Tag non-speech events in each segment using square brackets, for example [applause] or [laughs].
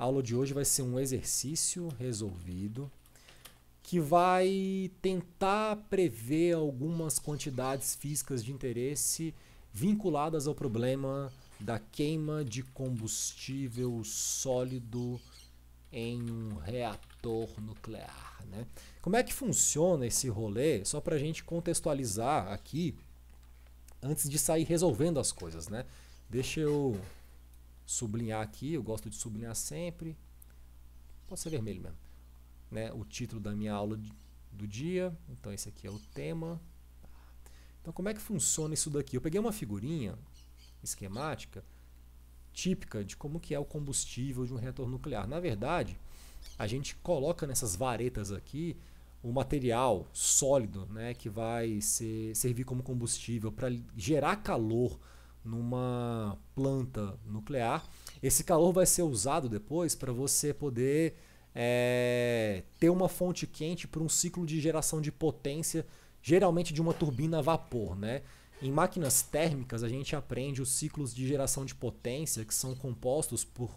A aula de hoje vai ser um exercício resolvido que vai tentar prever algumas quantidades físicas de interesse vinculadas ao problema da queima de combustível sólido em um reator nuclear. Né? Como é que funciona esse rolê? Só para a gente contextualizar aqui, antes de sair resolvendo as coisas. Né? Deixa eu sublinhar aqui, eu gosto de sublinhar sempre. Pode ser vermelho mesmo. Né? O título da minha aula do dia. Então esse aqui é o tema. Então como é que funciona isso daqui? Eu peguei uma figurinha esquemática típica de como que é o combustível de um reator nuclear. Na verdade, a gente coloca nessas varetas aqui o material sólido né, que vai ser, servir como combustível para gerar calor numa planta nuclear. Esse calor vai ser usado depois para você poder é, ter uma fonte quente para um ciclo de geração de potência, geralmente de uma turbina a vapor, né? Em máquinas térmicas, a gente aprende os ciclos de geração de potência que são compostos por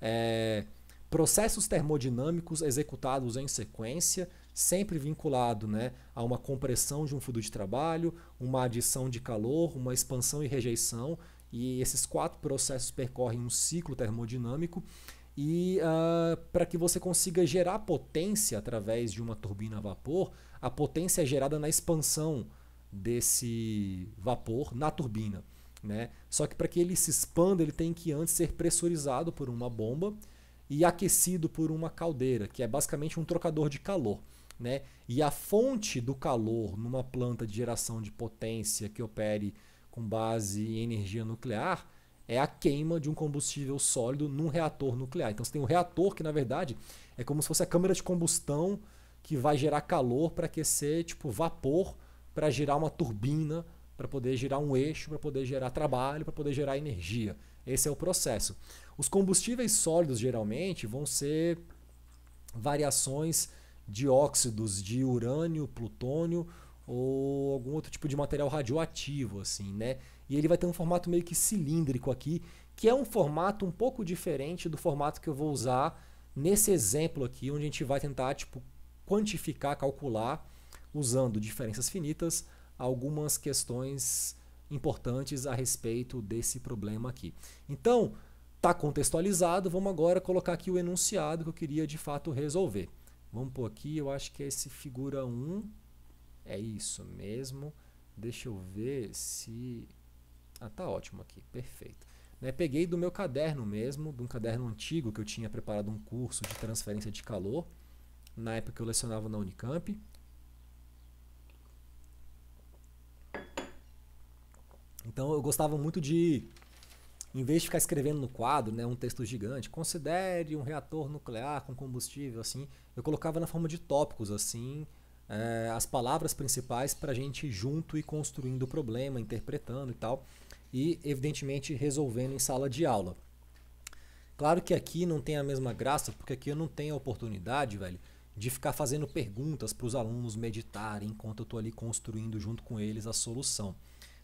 é, processos termodinâmicos executados em sequência sempre vinculado né, a uma compressão de um fluido de trabalho, uma adição de calor, uma expansão e rejeição, e esses quatro processos percorrem um ciclo termodinâmico. E uh, para que você consiga gerar potência através de uma turbina a vapor, a potência é gerada na expansão desse vapor na turbina. Né? Só que para que ele se expanda, ele tem que antes ser pressurizado por uma bomba e aquecido por uma caldeira, que é basicamente um trocador de calor. Né? E a fonte do calor numa planta de geração de potência que opere com base em energia nuclear é a queima de um combustível sólido num reator nuclear. Então você tem um reator que, na verdade, é como se fosse a câmara de combustão que vai gerar calor para aquecer tipo vapor para gerar uma turbina, para poder gerar um eixo, para poder gerar trabalho, para poder gerar energia. Esse é o processo. Os combustíveis sólidos geralmente vão ser variações dióxidos de urânio, plutônio ou algum outro tipo de material radioativo, assim, né? E ele vai ter um formato meio que cilíndrico aqui, que é um formato um pouco diferente do formato que eu vou usar nesse exemplo aqui, onde a gente vai tentar tipo quantificar, calcular usando diferenças finitas algumas questões importantes a respeito desse problema aqui. Então, tá contextualizado, vamos agora colocar aqui o enunciado que eu queria de fato resolver. Vamos por aqui, eu acho que é esse figura 1. É isso mesmo. Deixa eu ver se... Ah, tá ótimo aqui, perfeito. Né, peguei do meu caderno mesmo, de um caderno antigo que eu tinha preparado um curso de transferência de calor, na época que eu lecionava na Unicamp. Então eu gostava muito de em vez de ficar escrevendo no quadro, né, um texto gigante, considere um reator nuclear com combustível, assim, eu colocava na forma de tópicos, assim, é, as palavras principais para a gente junto e construindo o problema, interpretando e tal, e evidentemente resolvendo em sala de aula. Claro que aqui não tem a mesma graça, porque aqui eu não tenho a oportunidade, velho, de ficar fazendo perguntas para os alunos meditarem enquanto eu estou ali construindo junto com eles a solução.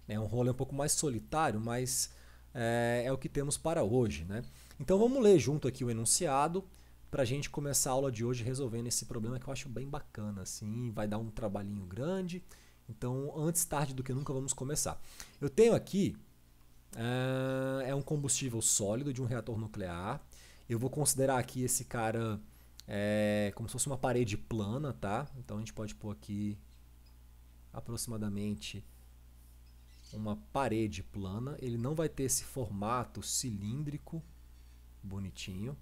É um rolê um pouco mais solitário, mas é, é o que temos para hoje. Né? Então vamos ler junto aqui o enunciado para a gente começar a aula de hoje resolvendo esse problema que eu acho bem bacana, assim, vai dar um trabalhinho grande. Então, antes tarde do que nunca, vamos começar. Eu tenho aqui é, é um combustível sólido de um reator nuclear. Eu vou considerar aqui esse cara é, como se fosse uma parede plana, tá? Então a gente pode pôr aqui aproximadamente uma parede plana, ele não vai ter esse formato cilíndrico bonitinho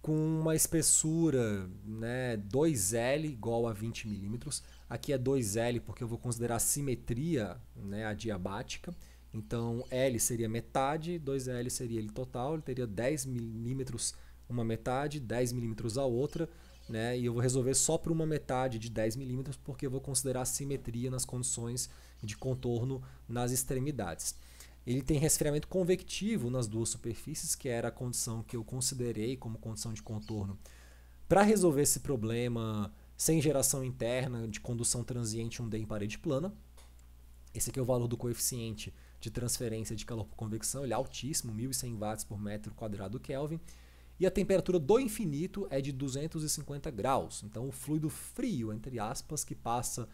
com uma espessura né, 2L igual a 20 milímetros. Aqui é 2L porque eu vou considerar a simetria, né, adiabática. Então L seria metade, 2L seria ele total, ele teria 10 milímetros uma metade, 10 milímetros a outra. Né, e eu vou resolver só para uma metade de 10 milímetros porque eu vou considerar a simetria nas condições de contorno nas extremidades. Ele tem resfriamento convectivo nas duas superfícies, que era a condição que eu considerei como condição de contorno para resolver esse problema sem geração interna de condução transiente 1D em parede plana. Esse aqui é o valor do coeficiente de transferência de calor por convecção, ele é altíssimo, 1100 watts por metro quadrado Kelvin. E a temperatura do infinito é de 250 graus. Então, o fluido frio, entre aspas, que passa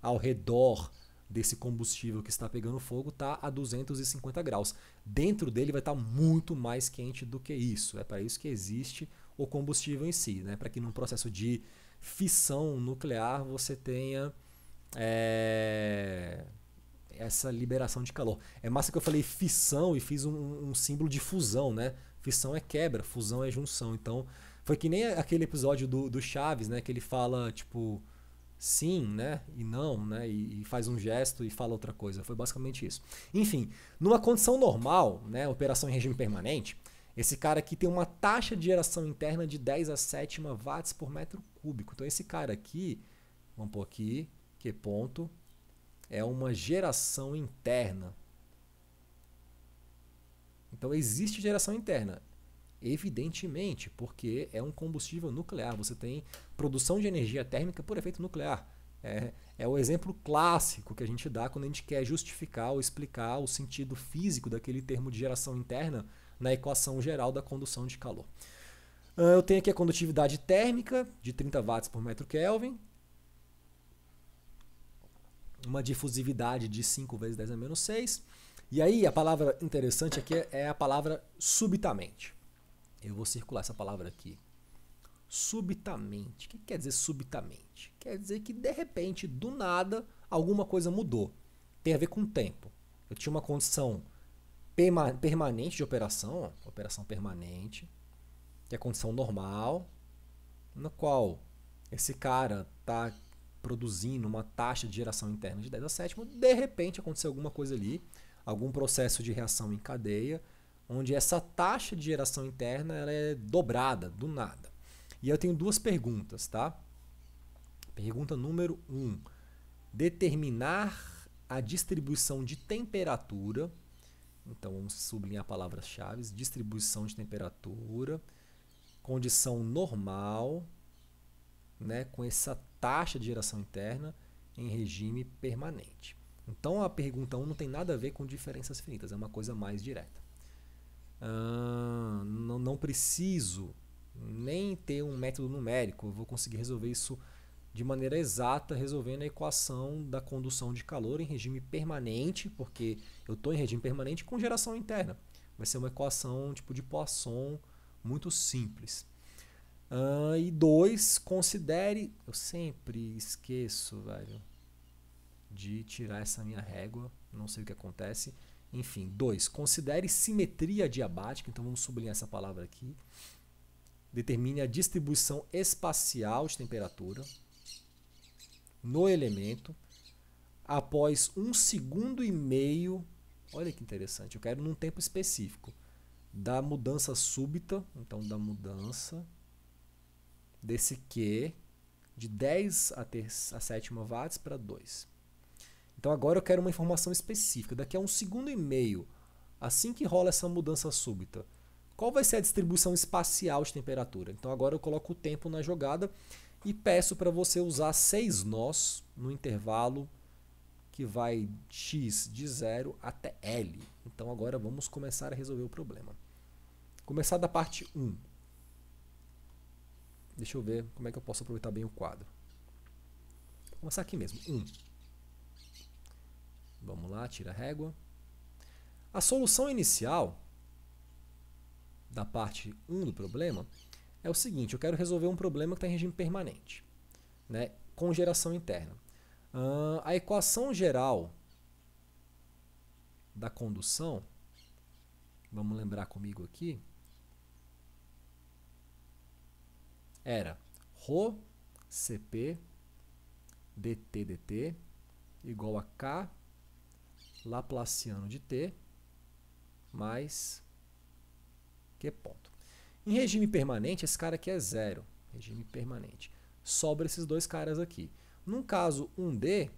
ao redor desse combustível que está pegando fogo está a 250 graus. Dentro dele vai estar tá muito mais quente do que isso. É para isso que existe o combustível em si, né? para que num processo de fissão nuclear você tenha é, essa liberação de calor. É massa que eu falei fissão e fiz um, um símbolo de fusão, né? Fissão é quebra, fusão é junção. Então, foi que nem aquele episódio do, do Chaves, né? Que ele fala, tipo, sim, né? E não, né? E, e, faz um gesto e fala outra coisa. Foi basicamente isso. Enfim, numa condição normal, né? Operação em regime permanente, esse cara aqui tem uma taxa de geração interna de 10 a 7 watts por metro cúbico. Então esse cara aqui, vamos pôr aqui, que ponto, é uma geração interna. Então existe geração interna. Evidentemente, porque é um combustível nuclear. Você tem produção de energia térmica por efeito nuclear. É, é, o exemplo clássico que a gente dá quando a gente quer justificar ou explicar o sentido físico daquele termo de geração interna na equação geral da condução de calor. Ah, eu tenho aqui a condutividade térmica de 30 watts por metro Kelvin, uma difusividade de 5 vezes 10 a menos 6. E aí a palavra interessante aqui é, é a palavra subitamente. Eu vou circular essa palavra aqui. Subitamente. O que quer dizer subitamente? Quer dizer que de repente, do nada, alguma coisa mudou. Tem a ver com o tempo. Eu tinha uma condição permanente de operação, operação permanente, que é a condição normal, na qual esse cara está produzindo uma taxa de geração interna de 10 a 7, de repente aconteceu alguma coisa ali, algum processo de reação em cadeia onde essa taxa de geração interna ela é dobrada do nada. E eu tenho duas perguntas, tá? Pergunta número 1. Um, determinar a distribuição de temperatura. Então vamos sublinhar palavras-chave: distribuição de temperatura, condição normal, né, com essa taxa de geração interna em regime permanente. Então a pergunta 1 não tem nada a ver com diferenças finitas, é uma coisa mais direta. Ah, não, não preciso nem ter um método numérico, eu vou conseguir resolver isso de maneira exata, resolvendo a equação da condução de calor em regime permanente, porque eu estou em regime permanente com geração interna. Vai ser uma equação tipo de Poisson muito simples. Uh, e dois, considere. Eu sempre esqueço, velho, de tirar essa minha régua. Não sei o que acontece. Enfim, dois, considere simetria diabática, então vamos sublinhar essa palavra aqui. Determine a distribuição espacial de temperatura no elemento após um segundo e meio. Olha que interessante, eu quero num tempo específico da mudança súbita, então da mudança desse Q de 10 a, ter, a sétima watts para 2. Então agora eu quero uma informação específica. Daqui a um segundo e meio, assim que rola essa mudança súbita, qual vai ser a distribuição espacial de temperatura? Então agora eu coloco o tempo na jogada e peço para você usar seis nós no intervalo que vai x de zero até L. Então agora vamos começar a resolver o problema. Começar da parte 1. Deixa eu ver como é que eu posso aproveitar bem o quadro. Vou começar aqui mesmo. 1. Vamos lá, tira a régua. A solução inicial da parte 1 do problema é o seguinte: eu quero resolver um problema que está em regime permanente, né, com geração interna. Uh, a equação geral da condução, vamos lembrar comigo aqui, era Rho Cp dt dt igual a K laplaciano de T mais Q ponto. Em regime permanente, esse cara aqui é zero. Regime permanente. Sobra esses dois caras aqui. Num caso 1D,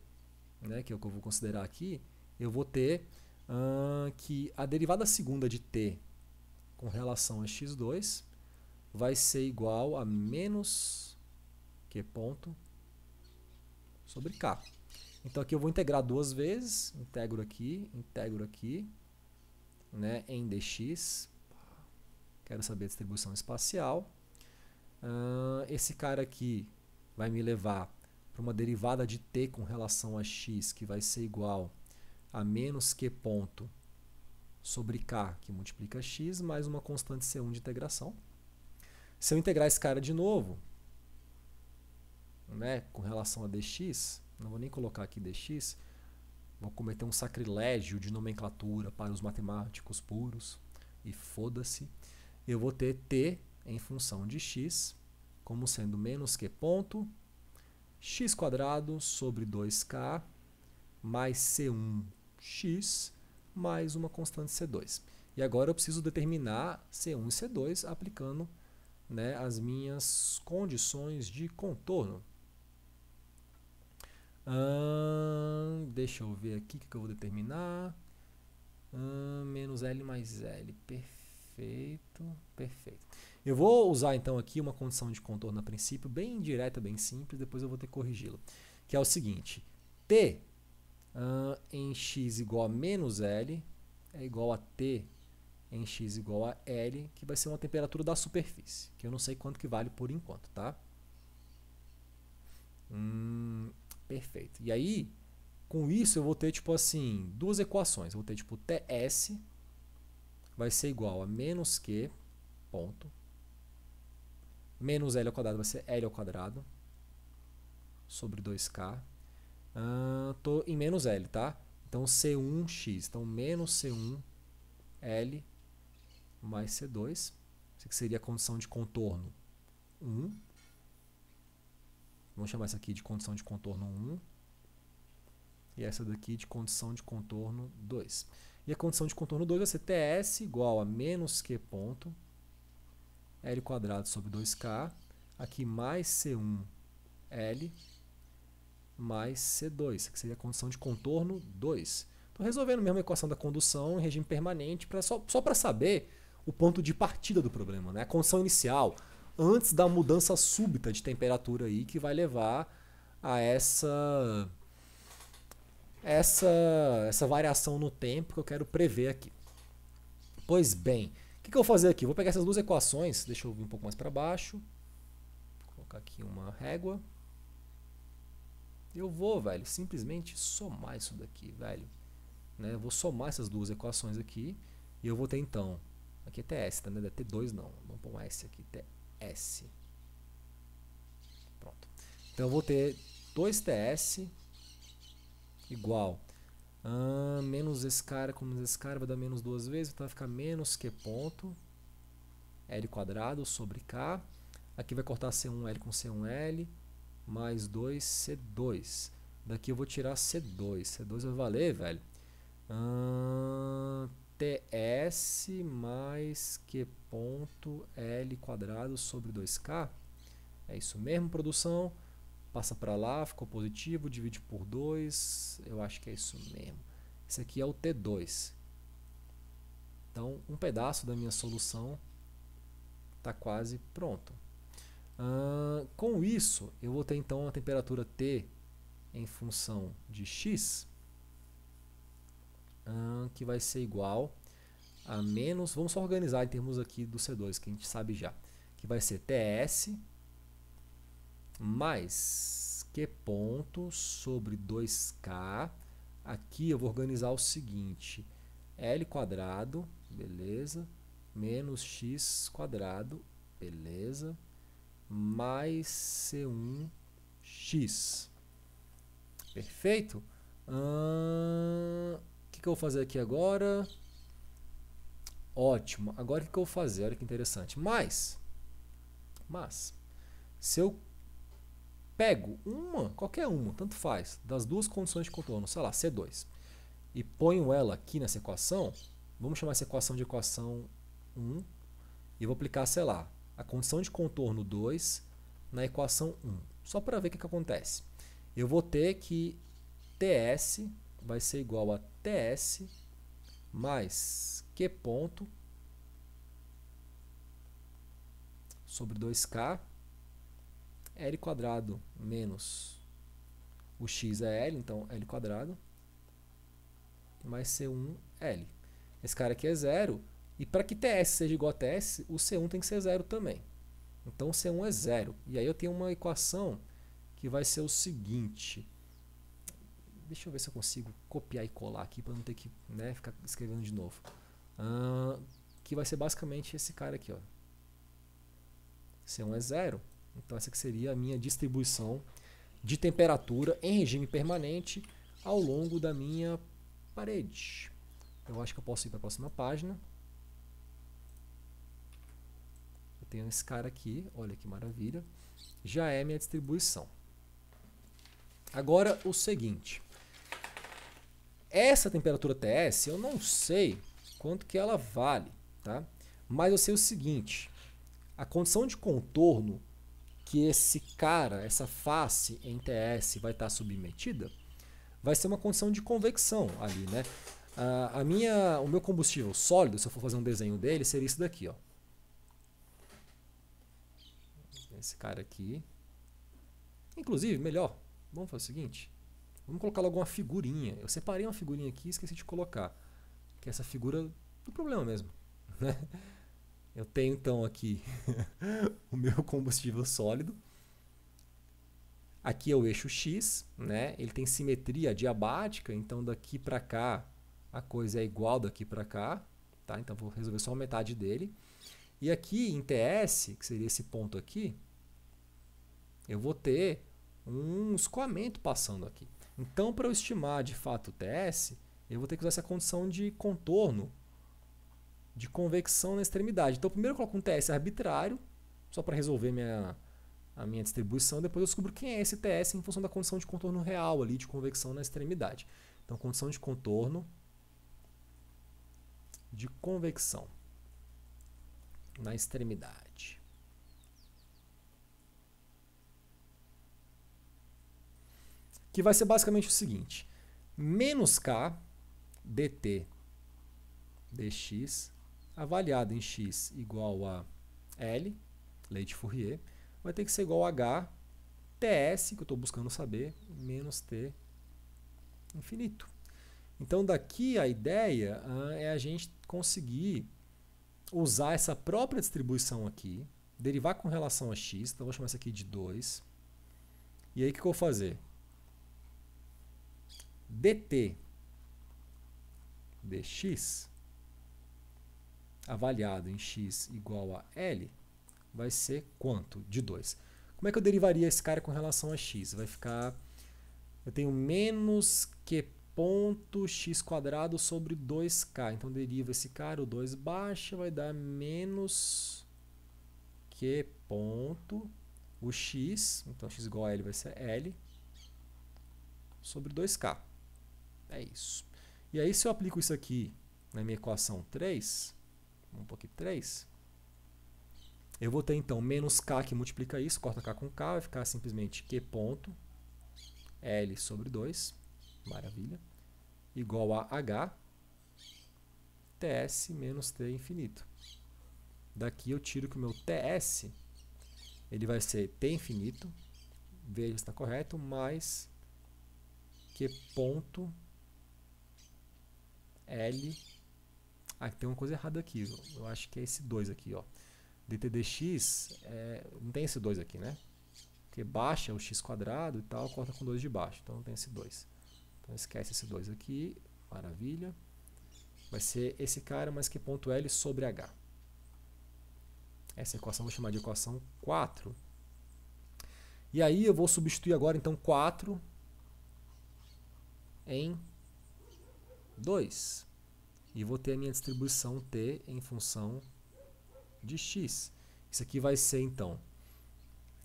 né, que é o que eu vou considerar aqui, eu vou ter uh, que a derivada segunda de t com relação a x2 vai ser igual a menos q ponto sobre k. Então aqui eu vou integrar duas vezes, integro aqui, integro aqui, né, em dx. Quero saber a distribuição espacial. Uh, esse cara aqui vai me levar para uma derivada de t com relação a x, que vai ser igual a menos q ponto sobre k, que multiplica x, mais uma constante C1 de integração. Se eu integrar esse cara de novo, né, com relação a dx, não vou nem colocar aqui dx, vou cometer um sacrilégio de nomenclatura para os matemáticos puros, e foda-se, eu vou ter t em função de x como sendo menos que ponto x quadrado sobre 2k mais c1x mais uma constante c2. E agora eu preciso determinar c1 e c2 aplicando né, as minhas condições de contorno. Hum, deixa eu ver aqui o que, eu vou determinar. Hum, menos L mais L. Perfeito, perfeito. Eu vou usar então aqui uma condição de contorno a princípio, bem direta, bem simples, depois eu vou ter que corrigi-la. Que é o seguinte, T hum, em x igual a menos L é igual a T em x igual a L, que vai ser uma temperatura da superfície, que eu não sei quanto que vale por enquanto, tá? Hum, Perfeito. E aí, com isso, eu vou ter, tipo assim, duas equações. Eu vou ter, tipo, TS vai ser igual a menos Q, ponto, menos L ao quadrado vai ser L ao quadrado sobre 2K. Uh, tô em menos L, tá? Então C1x. Então menos C1L mais C2. Isso aqui seria a condição de contorno 1. Vamos chamar essa aqui de condição de contorno 1 e essa daqui de condição de contorno 2. E a condição de contorno 2 vai ser TS igual a menos Q ponto L quadrado sobre 2K, aqui mais C1L mais C2, que seria a condição de contorno 2. Estou resolvendo mesmo a equação da condução em regime permanente, pra, só, só para saber o ponto de partida do problema, né? a condição inicial, antes da mudança súbita de temperatura aí que vai levar a essa essa essa variação no tempo que eu quero prever aqui. Pois bem, o que, que eu vou fazer aqui? Vou pegar essas duas equações, deixa eu vir um pouco mais para baixo, colocar aqui uma régua. Eu vou, velho, simplesmente somar isso daqui, velho. Né? Eu vou somar essas duas equações aqui e eu vou ter então, aqui é TS, tá? Né? não é T2 não, vamos pôr um S aqui, TS. TS. Pronto. Então eu vou ter 2TS igual a ah, menos esse cara com menos esse cara vai dar menos duas vezes, então vai ficar menos Q ponto L quadrado sobre K. Aqui vai cortar C1L com C1L mais 2C2. Daqui eu vou tirar C2. C2 vai valer, velho. Ah, ts mais q ponto l quadrado sobre 2k. É isso mesmo, produção. Passa para lá, ficou positivo, divide por 2. Eu acho que é isso mesmo. Esse aqui é o T2. Então, um pedaço da minha solução está quase pronto. Uh, com isso, eu vou ter então a temperatura T em função de x que vai ser igual a menos, vamos só organizar em termos aqui do C2, que a gente sabe já, que vai ser TS mais Q ponto sobre 2K, aqui eu vou organizar o seguinte, L quadrado, beleza, menos X quadrado, beleza, mais C1X, perfeito? Hum, que eu vou fazer aqui agora? Ótimo. Agora o que, que eu vou fazer? Olha que interessante. Mas, mas, se eu pego uma, qualquer uma, tanto faz, das duas condições de contorno, sei lá, C2, e ponho ela aqui nessa equação, vamos chamar essa equação de equação 1, e vou aplicar, sei lá, a condição de contorno 2 na equação 1, só para ver o que, que acontece. Eu vou ter que TS vai ser igual a TS mais Q ponto sobre 2K L quadrado menos o X é L, então L quadrado mais C1 L. Esse cara aqui é zero e para que TS seja igual a TS, o C1 tem que ser zero também. Então o C1 é zero. E aí eu tenho uma equação que vai ser o seguinte. Deixa eu ver se eu consigo copiar e colar aqui para não ter que né, ficar escrevendo de novo. que vai ser basicamente esse cara aqui. Ó. C1 é zero. Então essa que seria a minha distribuição de temperatura em regime permanente ao longo da minha parede. Eu acho que eu posso ir para a próxima página. Eu tenho esse cara aqui, olha que maravilha. Já é minha distribuição. Agora o seguinte. Essa temperatura TS, eu não sei quanto que ela vale, tá? Mas eu sei o seguinte, a condição de contorno que esse cara, essa face em TS vai estar tá submetida, vai ser uma condição de convecção ali, né? a minha, o meu combustível sólido, se eu for fazer um desenho dele, seria isso daqui, ó. Esse cara aqui. Inclusive, melhor, vamos fazer o seguinte. Vamos colocar logo uma figurinha. Eu separei uma figurinha aqui e esqueci de colocar. Que é essa figura do problema mesmo. [laughs] Né? Eu tenho então aqui [laughs] o meu combustível sólido. Aqui é o eixo X, né? ele tem simetria diabática, então daqui para cá a coisa é igual daqui para cá. Tá? Então vou resolver só metade dele. E aqui em TS, que seria esse ponto aqui, eu vou ter um escoamento passando aqui. Então, para eu estimar de fato o TS, eu vou ter que usar essa condição de contorno de convecção na extremidade. Então, primeiro eu coloco um TS arbitrário, só para resolver minha, a minha distribuição, depois eu descubro quem é esse TS em função da condição de contorno real ali, de convecção na extremidade. Então, condição de contorno de convecção na extremidade. que vai ser basicamente o seguinte: menos k dt dx avaliado em x igual a L, lei de Fourier, vai ter que ser igual a h ts, que eu estou buscando saber, menos t infinito. Então daqui a ideia ah, é a gente conseguir usar essa própria distribuição aqui, derivar com relação a x, então vou chamar isso aqui de 2. E aí o que eu vou fazer? dt dx avaliado em x igual a L vai ser quanto? De 2. Como é que eu derivaria esse cara com relação a x? Vai ficar... Eu tenho menos que ponto x quadrado sobre 2k. Então, deriva esse cara, o 2 baixa, vai dar menos que ponto o x, então x igual a L vai ser L, sobre 2k. É isso. E aí, se eu aplico isso aqui na minha equação 3, um pouquinho 3, eu vou ter então menos k que multiplica isso, corta k com k, vai ficar simplesmente q ponto L sobre 2, maravilha, igual a H, TS menos T infinito. Daqui eu tiro que o meu TS ele vai ser T infinito, veja se está correto, mais Q ponto L. Ah, tem uma coisa errada aqui. Eu acho que é esse 2 aqui, ó. DTDX é, não tem esse 2 aqui, né? Porque baixa o x quadrado e tal, corta com 2 de baixo. Então não tem esse 2. Então esquece esse 2 aqui. Maravilha. Vai ser esse cara mais que ponto L sobre H. Essa equação eu vou chamar de equação 4. E aí eu vou substituir agora então 4 em 2. E vou ter a minha distribuição T em função de x. Isso aqui vai ser, então,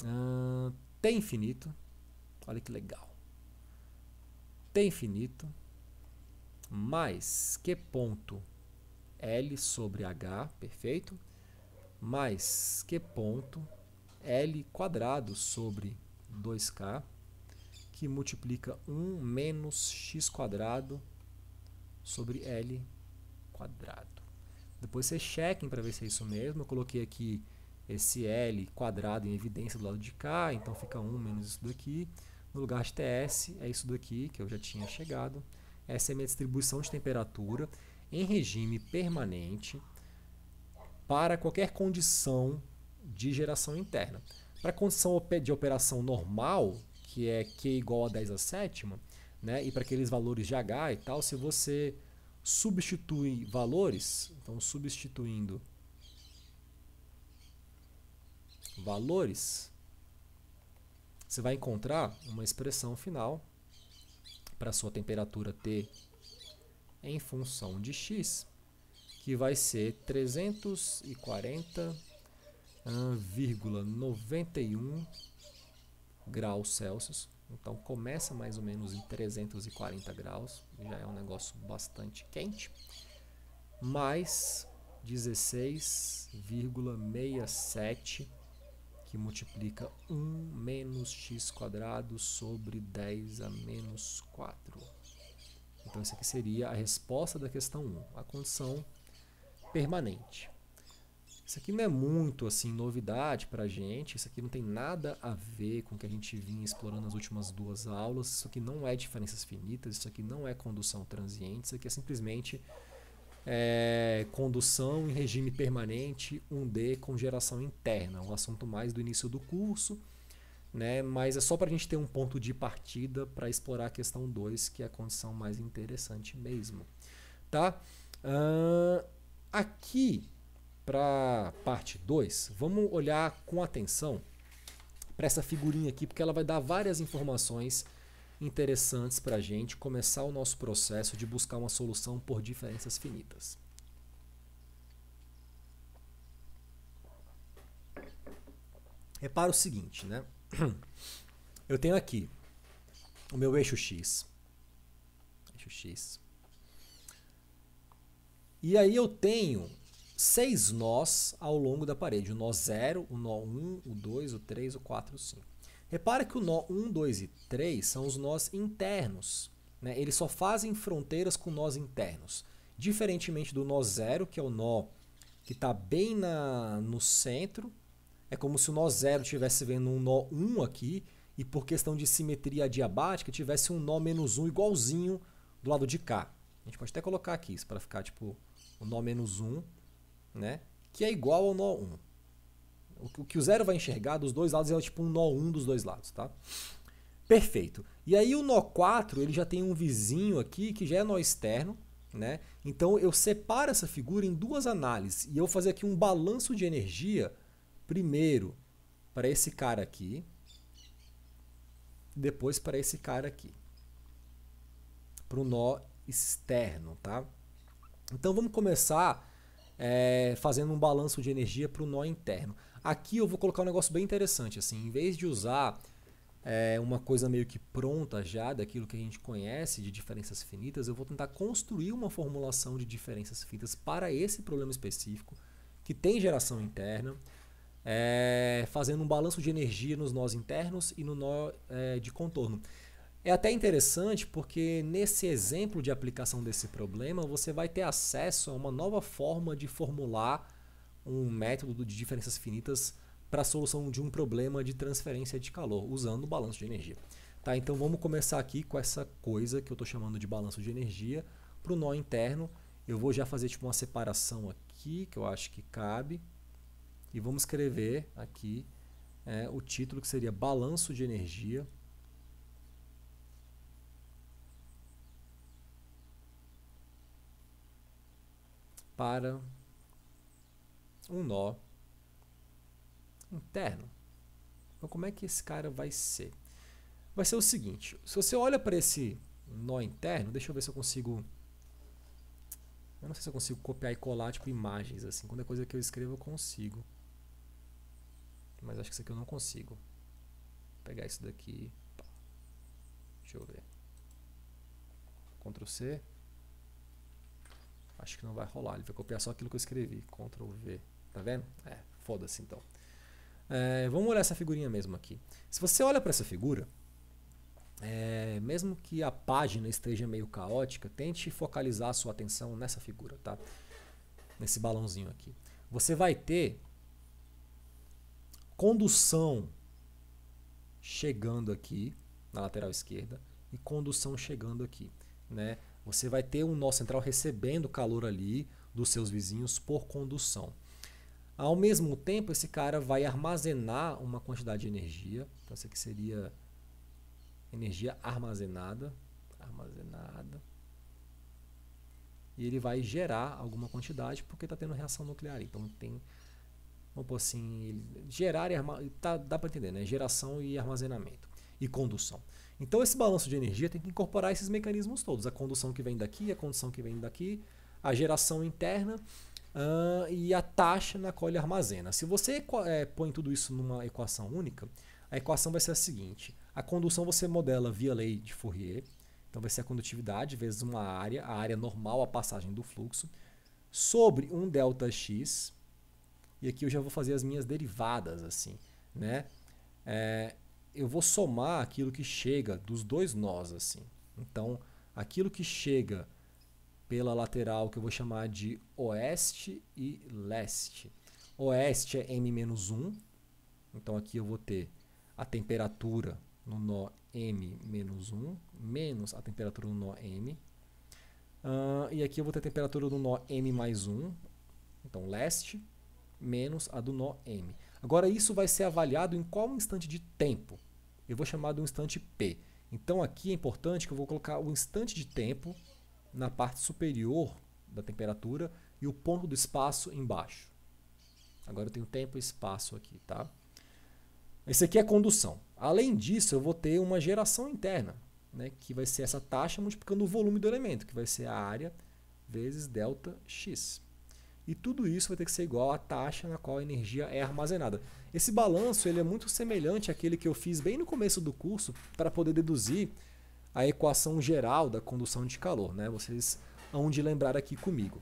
uh, T infinito. Olha que legal. T infinito mais Q ponto L sobre H, perfeito? Mais Q ponto L quadrado sobre 2K, que multiplica 1 menos x quadrado sobre L quadrado. Depois vocês chequem para ver se é isso mesmo. Eu coloquei aqui esse L quadrado em evidência do lado de cá, então fica 1 menos isso daqui. No lugar de TS é isso daqui, que eu já tinha chegado. Essa é a minha distribuição de temperatura em regime permanente para qualquer condição de geração interna. Para a condição de operação normal, que é Q igual a 10 a sétima, né? E para aqueles valores de H e tal, se você substitui valores, então substituindo valores, você vai encontrar uma expressão final para sua temperatura T em função de x, que vai ser 340,91 graus Celsius então começa mais ou menos em 340 graus, já é um negócio bastante quente, mais 16,67 que multiplica 1 menos x quadrado sobre 10 a menos 4. Então, essa aqui seria a resposta da questão 1, a condição permanente. Isso aqui não é muito assim novidade para a gente, isso aqui não tem nada a ver com o que a gente vinha explorando nas últimas duas aulas, isso aqui não é diferenças finitas, isso aqui não é condução transiente, isso aqui é simplesmente é, condução em regime permanente 1D com geração interna, um assunto mais do início do curso, né? mas é só para a gente ter um ponto de partida para explorar a questão 2, que é a condição mais interessante mesmo. Tá? Uh, aqui para parte 2, vamos olhar com atenção para essa figurinha aqui, porque ela vai dar várias informações interessantes para a gente começar o nosso processo de buscar uma solução por diferenças finitas. Repara o seguinte, né? [clears throat] Eu tenho aqui o meu eixo x. Eixo x. E aí eu tenho seis nós ao longo da parede. O nó 0, o nó 1, um, o 2, o 3, o 4, o 5. Repara que o nó 1, 2 e 3 são os nós internos. Né? Eles só fazem fronteiras com nós internos. Diferentemente do nó 0, que é o nó que está bem na, no centro, é como se o nó 0 estivesse vendo um nó 1 um aqui, e por questão de simetria adiabática, tivesse um nó menos 1 um igualzinho do lado de cá. A gente pode até colocar aqui, isso para ficar tipo o nó menos 1 um né? que é igual ao nó 1. O que o zero vai enxergar dos dois lados é tipo um nó 1 dos dois lados. Tá? Perfeito. E aí o nó 4 ele já tem um vizinho aqui que já é nó externo. Né? Então eu separo essa figura em duas análises e eu vou fazer aqui um balanço de energia primeiro para esse cara aqui, depois para esse cara aqui, para o nó externo, tá? Então vamos começar é, fazendo um balanço de energia para o nó interno. Aqui eu vou colocar um negócio bem interessante, assim, em vez de usar é, uma coisa meio que pronta já daquilo que a gente conhece de diferenças finitas, eu vou tentar construir uma formulação de diferenças finitas para esse problema específico que tem geração interna, é, fazendo um balanço de energia nos nós internos e no nó é, de contorno. É até interessante porque nesse exemplo de aplicação desse problema, você vai ter acesso a uma nova forma de formular um método de diferenças finitas para a solução de um problema de transferência de calor, usando o balanço de energia. Tá, então vamos começar aqui com essa coisa que eu estou chamando de balanço de energia para o nó interno. Eu vou já fazer tipo uma separação aqui, que eu acho que cabe. E vamos escrever aqui é, o título que seria balanço de energia para um nó interno. Então, como é que esse cara vai ser? Vai ser o seguinte: se você olha para esse nó interno, deixa eu ver se eu consigo. Eu não sei se eu consigo copiar e colar tipo imagens assim. Quando é coisa que eu escrevo, eu consigo. Mas acho que isso aqui eu não consigo. Vou pegar isso daqui. Deixa eu ver. Ctrl C. Acho que não vai rolar. Ele vai copiar só aquilo que eu escrevi. Ctrl V. Tá vendo? É, foda-se então. É, vamos olhar essa figurinha mesmo aqui. Se você olha para essa figura, é, mesmo que a página esteja meio caótica, tente focalizar a sua atenção nessa figura, tá? Nesse balãozinho aqui. Você vai ter condução chegando aqui na lateral esquerda e condução chegando aqui, né? Você vai ter um nó central recebendo calor ali dos seus vizinhos por condução. Ao mesmo tempo, esse cara vai armazenar uma quantidade de energia. Então, isso aqui seria energia armazenada. Armazenada. E ele vai gerar alguma quantidade porque está tendo reação nuclear. Então, tem. Vamos pôr assim. Gerar e armazenar. Tá, dá para entender, né? Geração e armazenamento. E condução. Então esse balanço de energia tem que incorporar esses mecanismos todos, a condução que vem daqui, a condução que vem daqui, a geração interna uh, e a taxa na qual ele armazena. Se você é, põe tudo isso numa equação única, a equação vai ser a seguinte: a condução você modela via lei de Fourier, então vai ser a condutividade vezes uma área, a área normal, a passagem do fluxo, sobre um delta x. E aqui eu já vou fazer as minhas derivadas assim, né? É, eu vou somar aquilo que chega dos dois nós assim. Então, aquilo que chega pela lateral que eu vou chamar de oeste e leste. Oeste é M-1, então aqui eu vou ter a temperatura no nó M-1 menos a temperatura no nó M. Uh, e aqui eu vou ter a temperatura do nó M mais 1, então leste, menos a do nó M. Agora isso vai ser avaliado em qual instante de tempo? eu vou chamar do instante P. Então aqui é importante que eu vou colocar o instante de tempo na parte superior da temperatura e o ponto do espaço embaixo. Agora eu tenho tempo e espaço aqui, tá? Esse aqui é condução. Além disso, eu vou ter uma geração interna, né, que vai ser essa taxa multiplicando o volume do elemento, que vai ser a área vezes delta x. E tudo isso vai ter que ser igual à taxa na qual a energia é armazenada. Esse balanço ele é muito semelhante àquele que eu fiz bem no começo do curso para poder deduzir a equação geral da condução de calor. Né? Vocês hão de lembrar aqui comigo.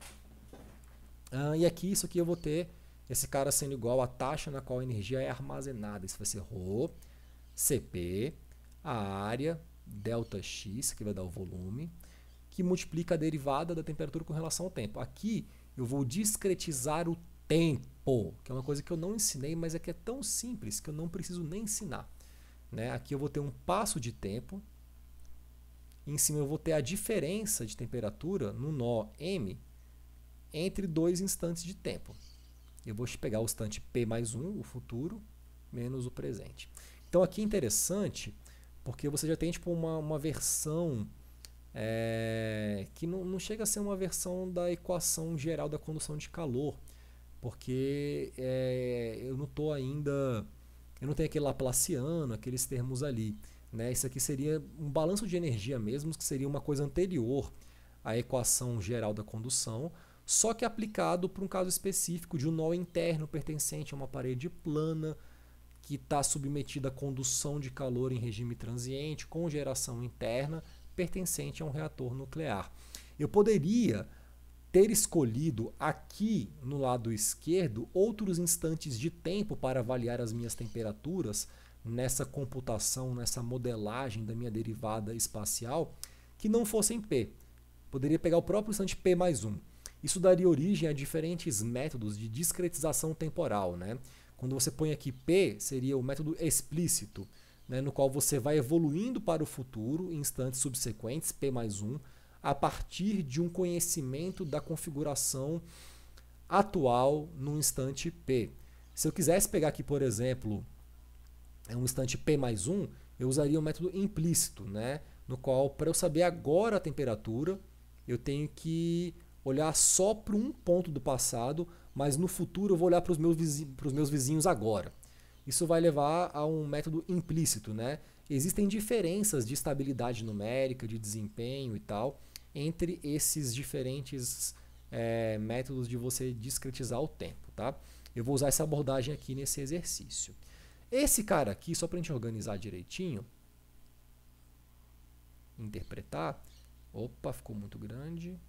Ah, e aqui, isso aqui eu vou ter esse cara sendo igual à taxa na qual a energia é armazenada. Isso vai ser Rho, Cp, a área, delta x, que vai dar o volume, que multiplica a derivada da temperatura com relação ao tempo. Aqui eu vou discretizar o tempo. Apple, que é uma coisa que eu não ensinei, mas é que é tão simples que eu não preciso nem ensinar. Né? Aqui eu vou ter um passo de tempo. Em cima eu vou ter a diferença de temperatura no nó M entre dois instantes de tempo. Eu vou pegar o instante P mais 1, o futuro, menos o presente. Então aqui é interessante porque você já tem tipo, uma, uma versão é, que não, não chega a ser uma versão da equação geral da condução de calor porque é, eu não estou ainda. Eu não tenho aquele laplaciano, aqueles termos ali. Né? Isso aqui seria um balanço de energia mesmo, que seria uma coisa anterior à equação geral da condução, só que aplicado para um caso específico de um nó interno pertencente a uma parede plana que está submetida à condução de calor em regime transiente com geração interna pertencente a um reator nuclear. Eu poderia ter escolhido aqui no lado esquerdo outros instantes de tempo para avaliar as minhas temperaturas nessa computação, nessa modelagem da minha derivada espacial, que não fossem P. Poderia pegar o próprio instante P mais 1. Isso daria origem a diferentes métodos de discretização temporal. Né? Quando você põe aqui P, seria o método explícito, né? no qual você vai evoluindo para o futuro em instantes subsequentes, P mais 1, a partir de um conhecimento da configuração atual no instante P. Se eu quisesse pegar aqui, por exemplo, é um instante P mais 1, eu usaria o um método implícito, né? no qual, para eu saber agora a temperatura, eu tenho que olhar só para um ponto do passado, mas no futuro eu vou olhar para os meus, meus vizinhos agora. Isso vai levar a um método implícito, né? Existem diferenças de estabilidade numérica, de desempenho e tal, entre esses diferentes é, métodos de você discretizar o tempo, tá? Eu vou usar essa abordagem aqui nesse exercício. Esse cara aqui, só para a gente organizar direitinho, interpretar. Opa, ficou muito grande.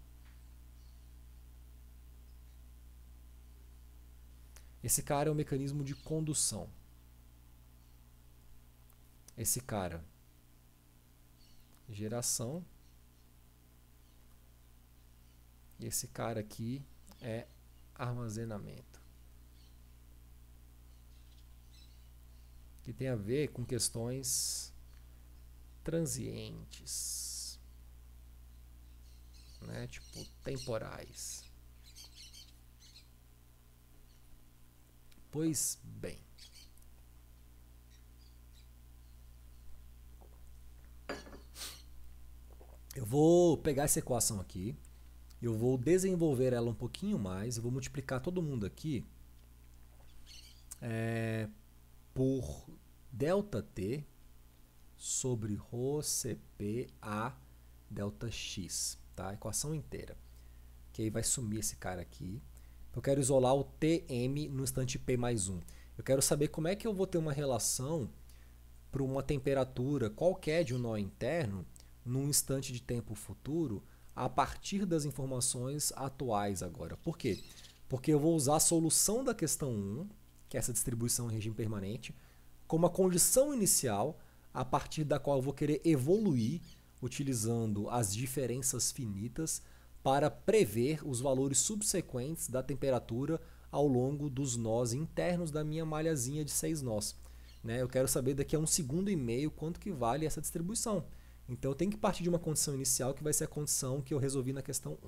Esse cara é o um mecanismo de condução. Esse cara, geração, esse cara aqui é armazenamento. Que tem a ver com questões transientes. Né? Tipo, temporais. Pois bem. Eu vou pegar essa equação aqui. Eu vou desenvolver ela um pouquinho mais. Eu vou multiplicar todo mundo aqui é, por ΔT sobre Rho delta x. tá? Equação inteira. Que aí vai sumir esse cara aqui. Eu quero isolar o TM no instante P mais 1. Eu quero saber como é que eu vou ter uma relação para uma temperatura qualquer de um nó interno num instante de tempo futuro a partir das informações atuais agora. Por quê? Porque eu vou usar a solução da questão 1, que é essa distribuição em regime permanente, como a condição inicial a partir da qual eu vou querer evoluir utilizando as diferenças finitas para prever os valores subsequentes da temperatura ao longo dos nós internos da minha malhazinha de 6 nós. Né? Eu quero saber daqui a um segundo e meio quanto que vale essa distribuição. Então eu tenho que partir de uma condição inicial que vai ser a condição que eu resolvi na questão 1.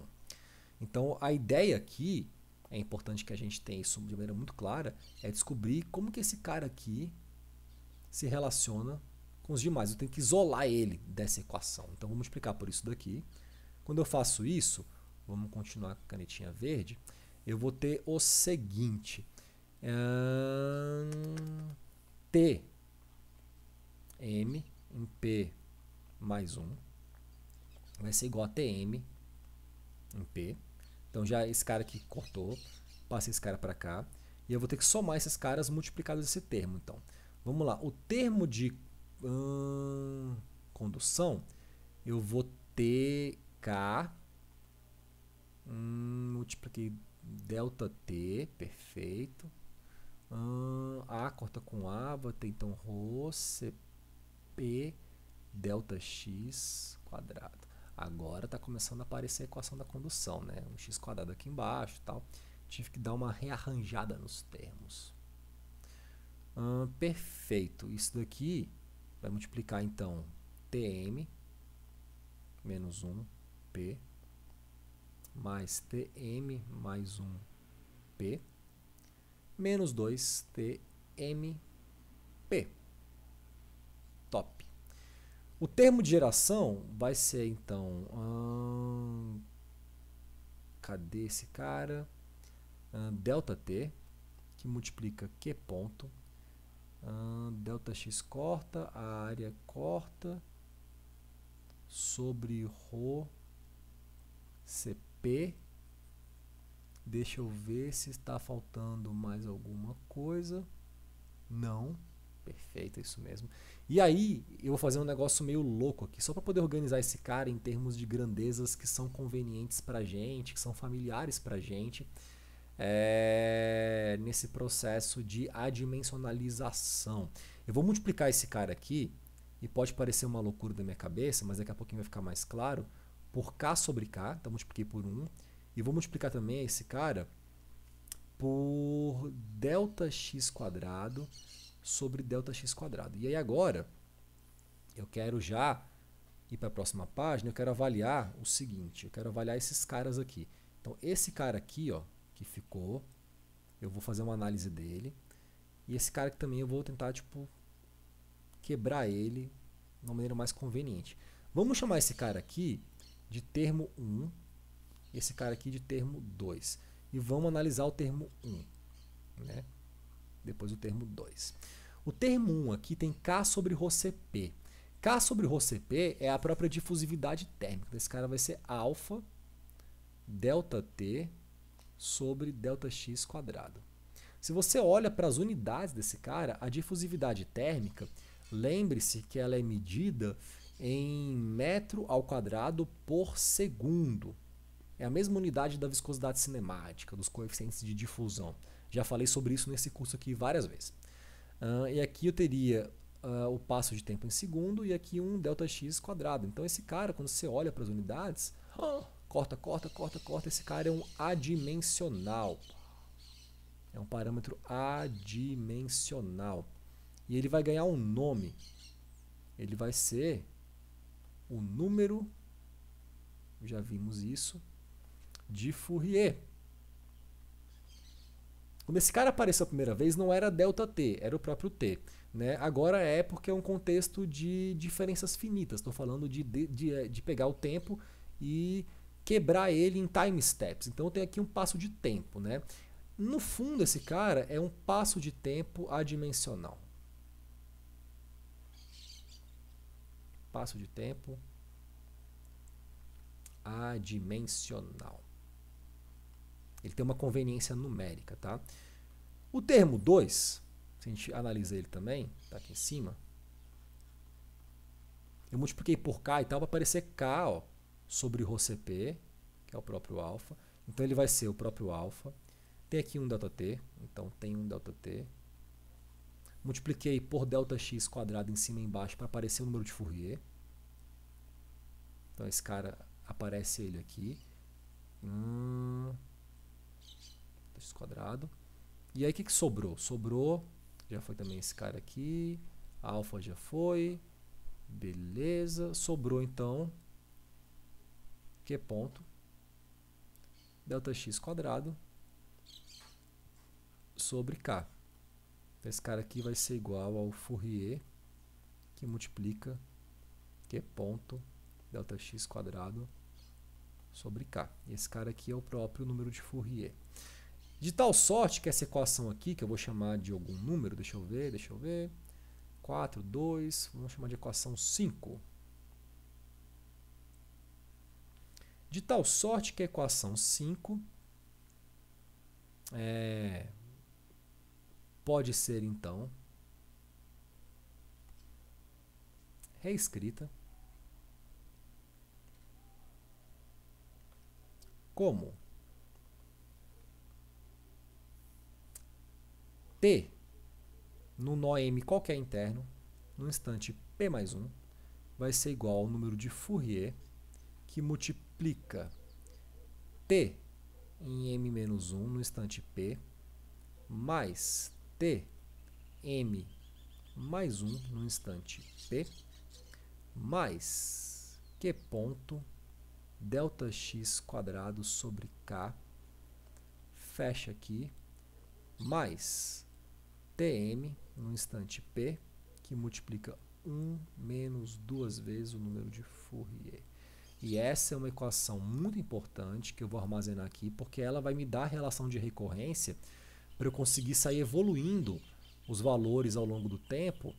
Então a ideia aqui, é importante que a gente tenha isso de maneira muito clara, é descobrir como que esse cara aqui se relaciona com os demais. Eu tenho que isolar ele dessa equação. Então vamos explicar por isso daqui. Quando eu faço isso, vamos continuar com a canetinha verde, eu vou ter o seguinte. Hum, T M em P mais 1 vai ser igual a TM em P. Então já esse cara aqui cortou, passa esse cara para cá. E eu vou ter que somar esses caras multiplicados esse termo. Então, vamos lá. O termo de hum, condução, eu vou ter K hum, multipliquei delta T, perfeito. Hum, A corta com A, vou ter então Rho CP delta x quadrado. Agora está começando a aparecer a equação da condução, né? Um x quadrado aqui embaixo tal. Tive que dar uma rearranjada nos termos. perfeito. Isso daqui vai multiplicar então Tm menos 1p mais Tm mais 1p menos 2tmp. Top. O termo de geração vai ser então. Hum, cadê esse cara? Hum, delta T, que multiplica Q ponto. Hum, delta X corta, a área corta sobre Rho CP. Deixa eu ver se está faltando mais alguma coisa. Não. Perfeito, é isso mesmo. E aí, eu vou fazer um negócio meio louco aqui, só para poder organizar esse cara em termos de grandezas que são convenientes para gente, que são familiares para gente, é, nesse processo de adimensionalização. Eu vou multiplicar esse cara aqui, e pode parecer uma loucura da minha cabeça, mas daqui a pouquinho vai ficar mais claro, por K sobre K, então multipliquei por 1, e vou multiplicar também esse cara por delta x quadrado sobre x quadrado. E aí agora, eu quero já ir para a próxima página, eu quero avaliar o seguinte, eu quero avaliar esses caras aqui. Então, esse cara aqui, ó, que ficou, eu vou fazer uma análise dele. E esse cara que também eu vou tentar, tipo, quebrar ele de uma maneira mais conveniente. Vamos chamar esse cara aqui de termo 1, esse cara aqui de termo 2. E vamos analisar o termo 1, né? Depois o termo 2. O termo 1 aqui tem K sobre ρCp. K sobre ρCp é a própria difusividade térmica. Esse cara vai ser alfa delta T sobre delta x quadrado. Se você olha para as unidades desse cara, a difusividade térmica, lembre-se que ela é medida em metro ao quadrado por segundo. É a mesma unidade da viscosidade cinemática, dos coeficientes de difusão. Já falei sobre isso nesse curso aqui várias vezes. Uh, e aqui eu teria uh, o passo de tempo em segundo e aqui um ΔX quadrado. Então esse cara, quando você olha para as unidades, oh, corta, corta, corta, corta, esse cara é um adimensional. É um parâmetro adimensional. E ele vai ganhar um nome. Ele vai ser o número, já vimos isso, de Fourier. Quando esse cara apareceu a primeira vez, não era delta T, era o próprio T. Né? Agora é porque é um contexto de diferenças finitas. Estou falando de, de, eh, de pegar o tempo e quebrar ele em time steps. Então eu tenho aqui um passo de tempo. Né? No fundo, esse cara é um passo de tempo adimensional. Passo de tempo adimensional. Ele tem uma conveniência numérica, tá? O termo 2, se a gente analisa ele também, tá aqui em cima. Eu multipliquei por k e tal para aparecer k, ó, sobre ρ cp, que é o próprio alfa. Então ele vai ser o próprio alfa. Tem aqui um delta t, então tem um delta t. Multipliquei por delta x quadrado em cima e embaixo para aparecer o número de Fourier. Então esse cara aparece ele aqui. Hum, x quadrado. E aí o que, que sobrou? Sobrou, já foi também esse cara aqui, alfa já foi, beleza. Sobrou então, que ponto? Delta x quadrado sobre k. Então, esse cara aqui vai ser igual ao Fourier, que multiplica que ponto delta x quadrado sobre k. E esse cara aqui é o próprio número de Fourier. De tal sorte que essa equação aqui, que eu vou chamar de algum número, deixa eu ver, deixa eu ver. 4, 2, vamos chamar de equação 5. De tal sorte que a equação 5 é, pode ser, então, reescrita como T no nó M qualquer interno, no instante P mais 1, vai ser igual ao número de Fourier que multiplica T em M menos 1 no instante P mais T M mais 1 no instante P mais Q ponto delta x quadrado sobre K fecha aqui mais tm no instante p, que multiplica 1 menos duas vezes o número de Fourier. E essa é uma equação muito importante que eu vou armazenar aqui, porque ela vai me dar a relação de recorrência para eu conseguir sair evoluindo os valores ao longo do tempo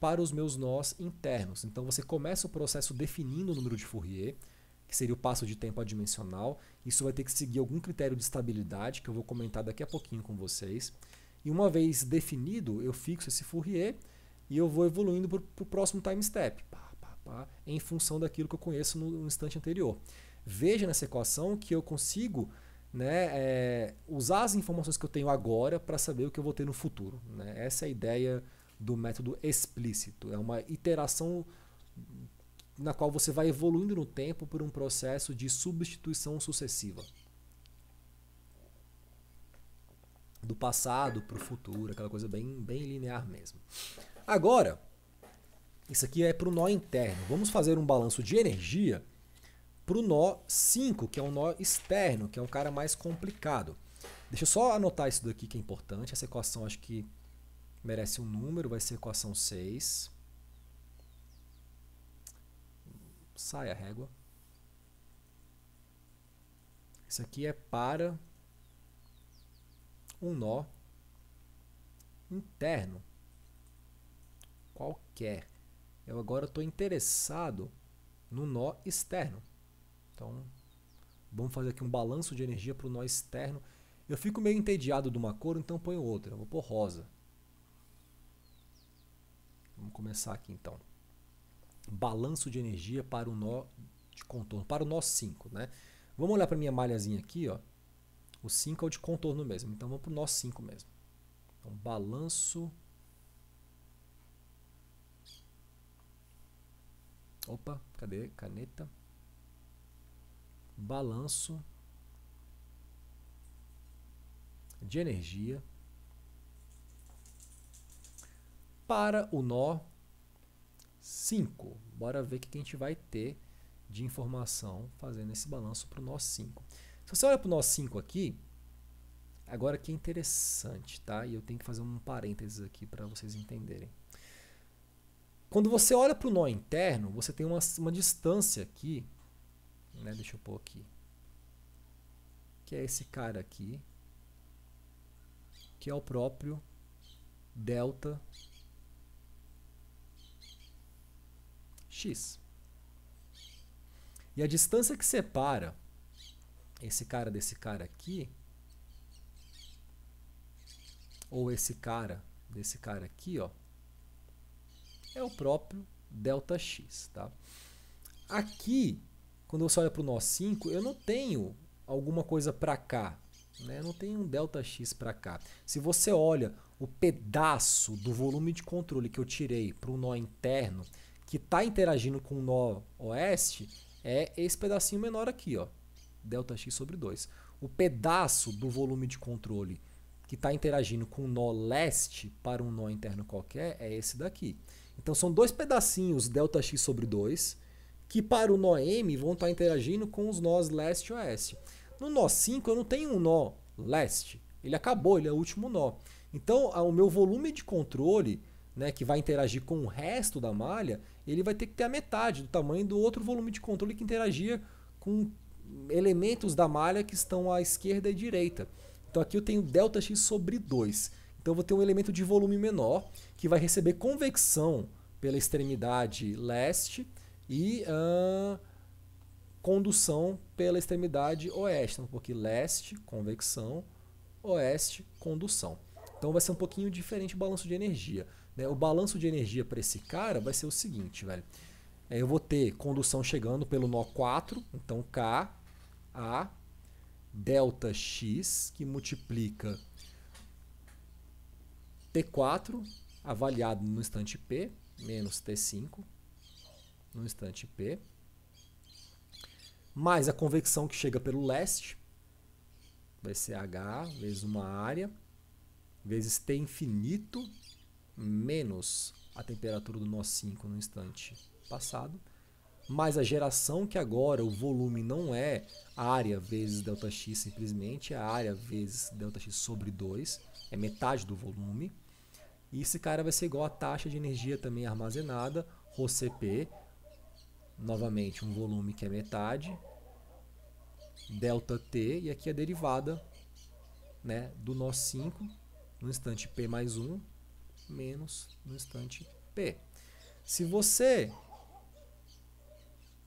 para os meus nós internos. Então você começa o processo definindo o número de Fourier, que seria o passo de tempo adimensional. Isso vai ter que seguir algum critério de estabilidade que eu vou comentar daqui a pouquinho com vocês. E uma vez definido, eu fixo esse Fourier e eu vou evoluindo para o próximo time step, pá, pá, pá, em função daquilo que eu conheço no, no instante anterior. Veja nessa equação que eu consigo né, é, usar as informações que eu tenho agora para saber o que eu vou ter no futuro. Né? Essa é a ideia do método explícito. É uma iteração na qual você vai evoluindo no tempo por um processo de substituição sucessiva. do passado para o futuro, aquela coisa bem, bem linear mesmo. Agora, isso aqui é para o nó interno. Vamos fazer um balanço de energia para o nó 5, que é um nó externo, que é um cara mais complicado. Deixa eu só anotar isso daqui que é importante. Essa equação acho que merece um número, vai ser equação 6. Sai a régua. Isso aqui é para um nó interno qualquer. Eu agora estou interessado no nó externo. Então, vamos fazer aqui um balanço de energia para o nó externo. Eu fico meio entediado de uma cor, então ponho outra. Eu vou pôr rosa. Vamos começar aqui então. Balanço de energia para o nó de contorno, para o nó 5, né? Vamos olhar para minha malhazinha aqui, ó. O 5 é o de contorno mesmo. Então vamos para o nó 5 mesmo. Então balanço. Opa, cadê? Caneta. Balanço de energia para o nó 5. Bora ver o que a gente vai ter de informação fazendo esse balanço para o nó 5. Se você olha para nó cinco aqui, agora que é interessante, tá? E eu tenho que fazer um parênteses aqui para vocês entenderem. Quando você olha para o nó interno, você tem uma, uma distância aqui, né? Deixa eu pôr aqui. Que é esse cara aqui, que é o próprio delta x. E a distância que separa esse cara desse cara aqui, ou esse cara desse cara aqui, ó, é o próprio delta x, tá? Aqui, quando você olha para o nó 5, eu não tenho alguma coisa para cá, né? Eu não tenho um delta x para cá. Se você olha o pedaço do volume de controle que eu tirei para o nó interno, que está interagindo com o nó oeste, é esse pedacinho menor aqui, ó delta x sobre 2. O pedaço do volume de controle que está interagindo com um nó leste para um nó interno qualquer é esse daqui. Então são dois pedacinhos delta x sobre 2 que para o nó M vão estar tá interagindo com os nós leste e oeste. No nó 5 eu não tenho um nó leste, ele acabou, ele é o último nó. Então o meu volume de controle né, que vai interagir com o resto da malha, ele vai ter que ter a metade do tamanho do outro volume de controle que interagia com elementos da malha que estão à esquerda e direita. Então aqui eu tenho ΔX sobre 2. Então eu vou ter um elemento de volume menor que vai receber convecção pela extremidade leste e uh, condução pela extremidade oeste. Então, porque leste, convecção, oeste, condução. Então vai ser um pouquinho diferente o balanço de energia. Né? O balanço de energia para esse cara vai ser o seguinte, velho eu vou ter condução chegando pelo nó 4, então K, A, delta X, que multiplica T4, avaliado no instante P, menos T5, no instante P, mais a convecção que chega pelo leste, vai ser H vezes uma área, vezes T infinito, menos a temperatura do nó 5 no instante passado, mas a geração que agora o volume não é área vezes ΔX simplesmente, é área vezes ΔX sobre 2, é metade do volume. E esse cara vai ser igual à taxa de energia também armazenada, ρCp, novamente um volume que é metade, ΔT, e aqui a derivada né, do nó 5 no instante P mais 1, menos no instante P. Se você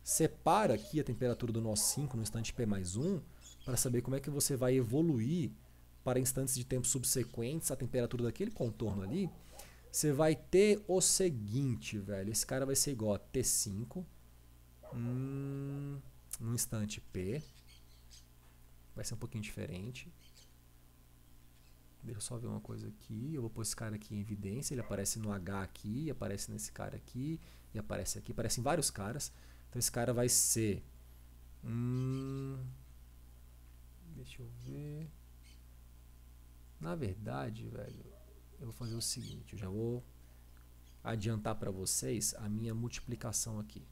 Separa aqui a temperatura do nó 5 no instante P mais 1 para saber como é que você vai evoluir para instantes de tempo subsequentes a temperatura daquele contorno ali. Você vai ter o seguinte, velho. Esse cara vai ser igual a T5 hum, no instante P. Vai ser um pouquinho diferente. Deixa eu só ver uma coisa aqui. Eu vou pôr esse cara aqui em evidência. Ele aparece no H aqui, aparece nesse cara aqui, e aparece aqui. Aparecem vários caras. Então esse cara vai ser. Hum, deixa eu ver. Na verdade, velho, eu vou fazer o seguinte: eu já vou adiantar para vocês a minha multiplicação aqui.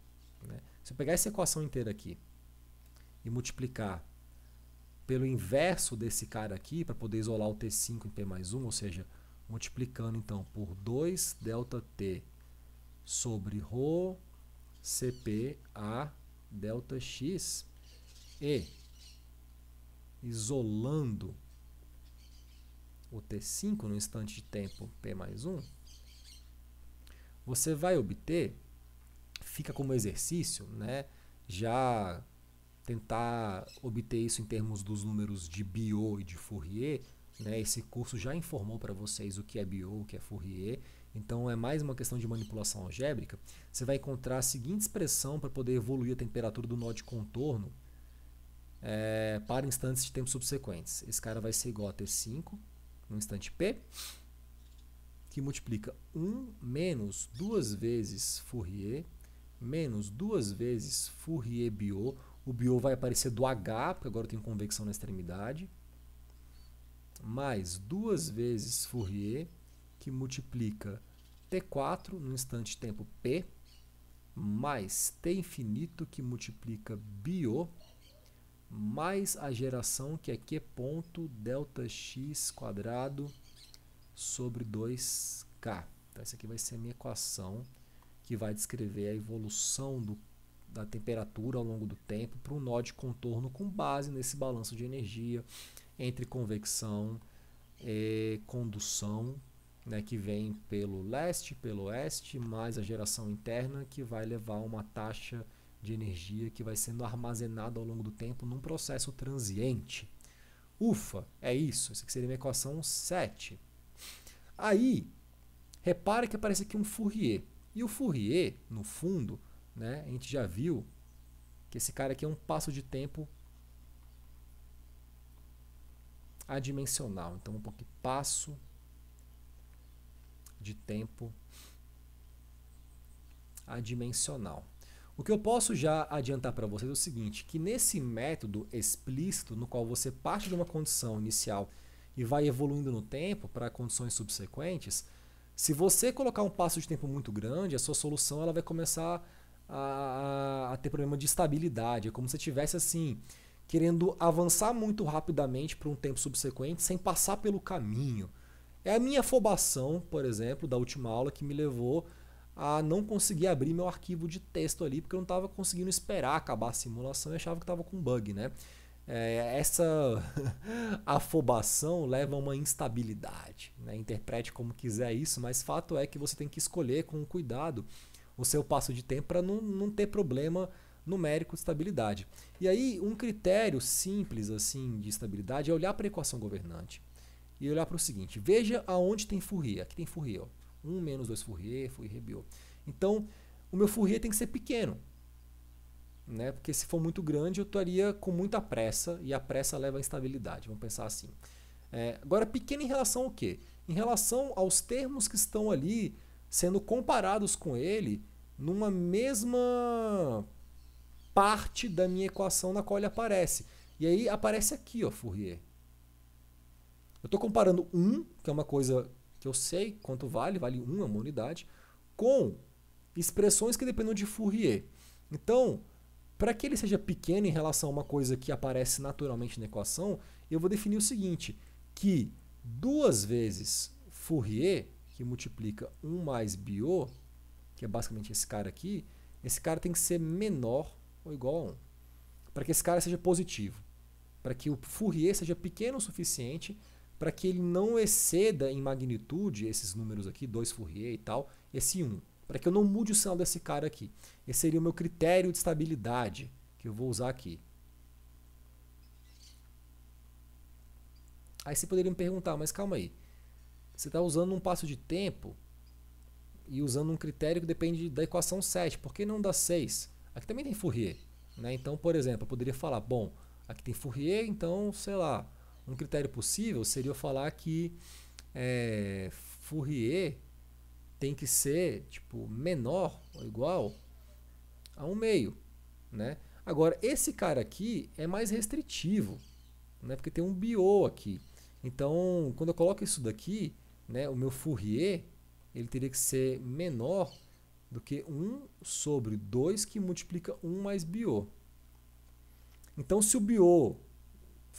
Né? Se eu pegar essa equação inteira aqui e multiplicar pelo inverso desse cara aqui, para poder isolar o T5 em P mais 1, ou seja, multiplicando então por 2 delta T sobre ρ CP a delta x e isolando o T5 no instante de tempo P mais 1, você vai obter, fica como exercício, né, já tentar obter isso em termos dos números de Biot e de Fourier, né, esse curso já informou para vocês o que é Biot, o que é Fourier, então é mais uma questão de manipulação algébrica. Você vai encontrar a seguinte expressão para poder evoluir a temperatura do nó de contorno é, para instantes de tempo subsequentes. Esse cara vai ser igual a T5 no instante P, que multiplica 1 menos duas vezes Fourier, menos duas vezes Fourier-Biot. O Biot vai aparecer do H, porque agora eu tenho convecção na extremidade mais duas vezes Fourier que multiplica T4 no instante de tempo P mais T infinito que multiplica bio mais a geração que é Q ponto delta x quadrado sobre 2K. Então essa aqui vai ser a minha equação que vai descrever a evolução do, da temperatura ao longo do tempo para um nó de contorno com base nesse balanço de energia entre convecção e eh, condução né, que vem pelo leste, pelo oeste, mais a geração interna que vai levar uma taxa de energia que vai sendo armazenada ao longo do tempo num processo transiente. Ufa, é isso. Isso aqui seria uma equação 7. Aí, repare que aparece aqui um Fourier. E o Fourier, no fundo, né, a gente já viu que esse cara aqui é um passo de tempo adimensional. Então, um pouco passo de tempo adimensional. O que eu posso já adiantar para vocês é o seguinte, que nesse método explícito, no qual você parte de uma condição inicial e vai evoluindo no tempo para condições subsequentes, se você colocar um passo de tempo muito grande, a sua solução ela vai começar a, a ter problema de estabilidade. É como se tivesse assim querendo avançar muito rapidamente para um tempo subsequente sem passar pelo caminho. É a minha afobação, por exemplo, da última aula que me levou a não conseguir abrir meu arquivo de texto ali, porque eu não estava conseguindo esperar acabar a simulação e achava que estava com bug, né? É, essa [laughs] afobação leva a uma instabilidade, né? interprete como quiser isso, mas fato é que você tem que escolher com cuidado o seu passo de tempo para não, não ter problema numérico de estabilidade. E aí, um critério simples assim de estabilidade é olhar para a equação governante e olhar para o seguinte: veja aonde tem Fourier. Aqui tem Fourier. Ó. 1 menos 2 Fourier, Fourier Rebeu. Então, o meu Fourier tem que ser pequeno. Né? Porque se for muito grande, eu estaria com muita pressa e a pressa leva à instabilidade. Vamos pensar assim. É, agora, pequeno em relação ao quê? Em relação aos termos que estão ali sendo comparados com ele numa mesma parte da minha equação na qual ele aparece. E aí aparece aqui, ó, Fourier. Eu estou comparando um, que é uma coisa que eu sei quanto vale, vale 1, é uma unidade, com expressões que dependem de Fourier. Então, para que ele seja pequeno em relação a uma coisa que aparece naturalmente na equação, eu vou definir o seguinte, que duas vezes Fourier, que multiplica 1 mais Biot, que é basicamente esse cara aqui, esse cara tem que ser menor ou igual a 1. Para que esse cara seja positivo. Para que o Fourier seja pequeno o suficiente para que ele não exceda em magnitude esses números aqui, 2 Fourier e tal, esse 1. Para que eu não mude o sinal desse cara aqui. Esse seria o meu critério de estabilidade que eu vou usar aqui. Aí você poderia me perguntar, mas calma aí. Você está usando um passo de tempo e usando um critério que depende da equação 7. Por que não da 6? Aqui também tem Fourier. Né? Então, por exemplo, eu poderia falar, bom, aqui tem Fourier, então, sei lá, um critério possível seria eu falar que é, Fourier tem que ser tipo menor ou igual a um meio, né? Agora esse cara aqui é mais restritivo, né? Porque tem um bio aqui. Então quando eu coloco isso daqui, né? O meu Fourier ele teria que ser menor do que 1 sobre 2 que multiplica 1 mais bio. Então se o bio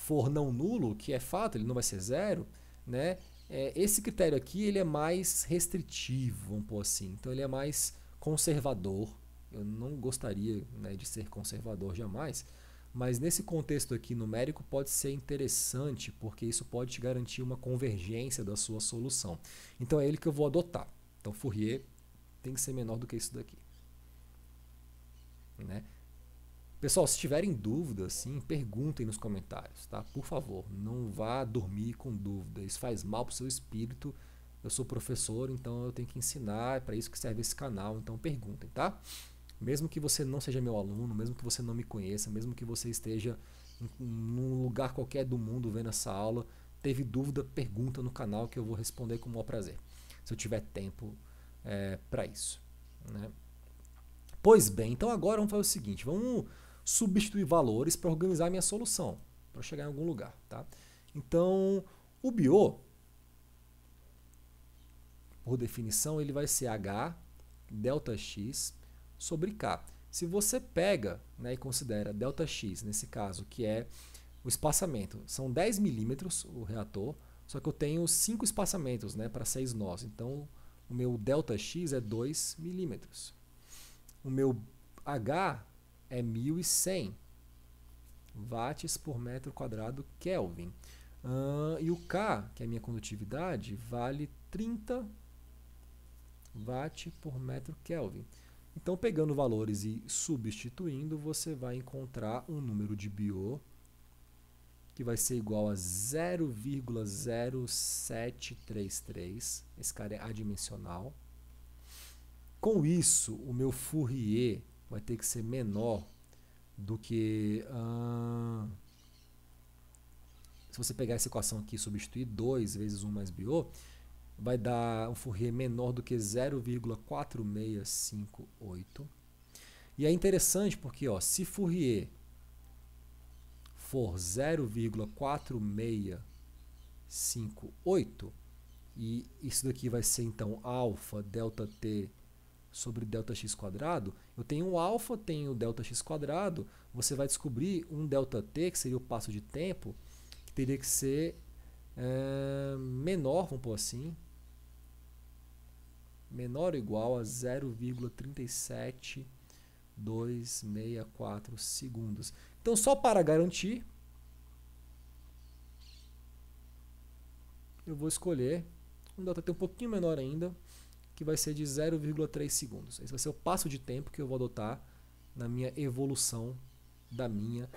for não nulo, que é fato, ele não vai ser zero, né? É, esse critério aqui ele é mais restritivo, vamos pôr assim. Então ele é mais conservador. Eu não gostaria né, de ser conservador jamais, mas nesse contexto aqui numérico pode ser interessante, porque isso pode te garantir uma convergência da sua solução. Então é ele que eu vou adotar. Então Fourier tem que ser menor do que isso daqui. Né? Pessoal, se tiverem dúvidas, sim, perguntem nos comentários, tá? Por favor, não vá dormir com dúvidas, Isso faz mal pro seu espírito. Eu sou professor, então eu tenho que ensinar, é para isso que serve esse canal, então perguntem, tá? Mesmo que você não seja meu aluno, mesmo que você não me conheça, mesmo que você esteja em, num lugar qualquer do mundo vendo essa aula, teve dúvida, pergunta no canal que eu vou responder com o maior prazer, se eu tiver tempo é, eh, para isso, né? Pois bem, então agora vamos fazer o seguinte, vamos substituir valores para organizar minha solução, para chegar em algum lugar. Tá? Então, o BIO, por definição, ele vai ser H delta x sobre K. Se você pega né, e considera delta x, nesse caso, que é o espaçamento, são 10 milímetros o reator, só que eu tenho 5 espaçamentos né, para 6 nós. Então, o meu delta x é 2 milímetros. O meu H é 1100 watts por metro quadrado Kelvin. Uh, e o K, que é a minha condutividade, vale 30 watts por metro Kelvin. Então, pegando valores e substituindo, você vai encontrar um número de Biot que vai ser igual a 0,0733. Esse cara é adimensional. Com isso, o meu Fourier vai ter que ser menor do que. se você pegar essa equação aqui e substituir 2 vezes 1 mais BO, vai dar um Fourier menor do que 0,4658. E é interessante porque ó, se Fourier for 0,4658, e isso daqui vai ser então alfa delta t sobre Δx quadrado, eu tenho o alfa, tenho o Δx quadrado, você vai descobrir um ΔT, que seria o passo de tempo, que teria que ser é, menor, vamos pôr assim, menor ou igual a 0,37264 segundos. Então, só para garantir, eu vou escolher um ΔT um pouquinho menor ainda, que vai ser de 0,3 segundos. Esse vai ser o passo de tempo que eu vou adotar na minha evolução da minha